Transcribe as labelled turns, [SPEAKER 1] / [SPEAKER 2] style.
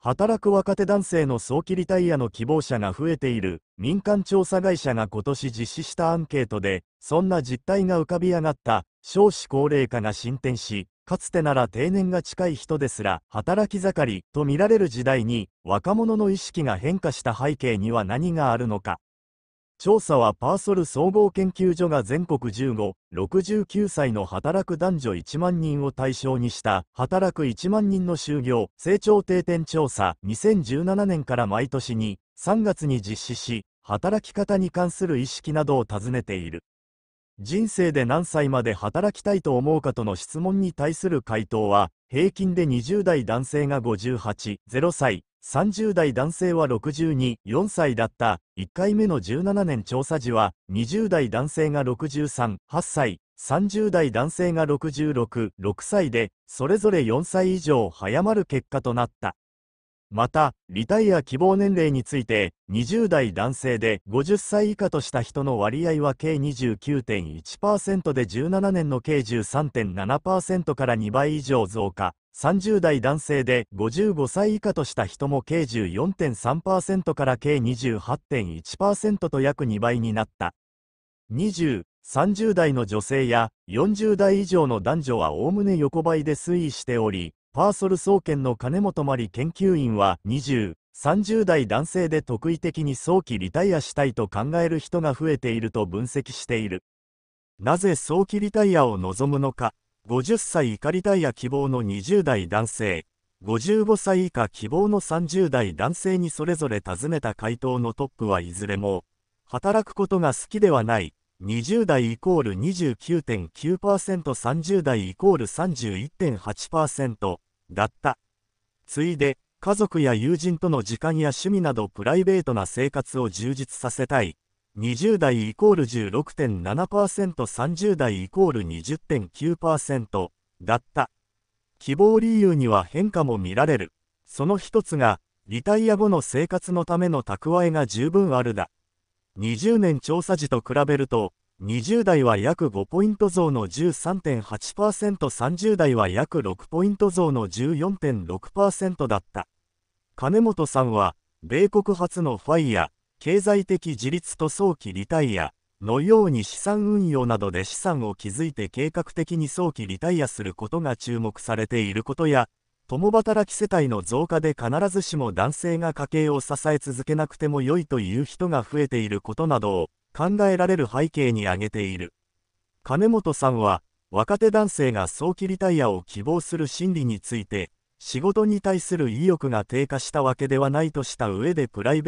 [SPEAKER 1] 働く若手男性の早期リタイアの希望者が増えている民間調査会社が今年実施したアンケートで、そんな実態が浮かび上がった少子高齢化が進展し、かつてなら定年が近い人ですら働き盛りと見られる時代に若者の意識が変化した背景には何があるのか。調査はパーソル総合研究所が全国15、69歳の働く男女1万人を対象にした、働く1万人の就業、成長定点調査、2017年から毎年に、3月に実施し、働き方に関する意識などを尋ねている。人生で何歳まで働きたいと思うかとの質問に対する回答は、平均で20代男性が58、0歳、30代男性は62、4歳だった。1回目の17年調査時は、20代男性が63、8歳、30代男性が66、6歳で、それぞれ4歳以上早まる結果となった。また、リタイア希望年齢について、20代男性で50歳以下とした人の割合は計29.1%で17年の計13.7%から2倍以上増加。30代男性で55歳以下とした人も計14.3%から計28.1%と約2倍になった。20、30代の女性や40代以上の男女はおおむね横ばいで推移しており、パーソル総研の金本まり研究員は20、30代男性で特異的に早期リタイアしたいと考える人が増えていると分析している。なぜ早期リタイアを望むのか。50歳怒りたタイ希望の20代男性、55歳以下希望の30代男性にそれぞれ尋ねた回答のトップはいずれも、働くことが好きではない、20代イコール 29.9%30 代イコール31.8%だった。ついで、家族や友人との時間や趣味などプライベートな生活を充実させたい。20代イコール 16.7%30 代イコール20.9%だった。希望理由には変化も見られる。その一つが、リタイア後の生活のための蓄えが十分あるだ。20年調査時と比べると、20代は約5ポイント増の 13.8%30 代は約6ポイント増の14.6%だった。金本さんは、米国発のファイヤ経済的自立と早期リタイアのように資産運用などで資産を築いて計画的に早期リタイアすることが注目されていることや共働き世帯の増加で必ずしも男性が家計を支え続けなくても良いという人が増えていることなどを考えられる背景に挙げている金本さんは若手男性が早期リタイアを希望する心理について仕事に対する意欲が低下したわけではないとした上でプライベート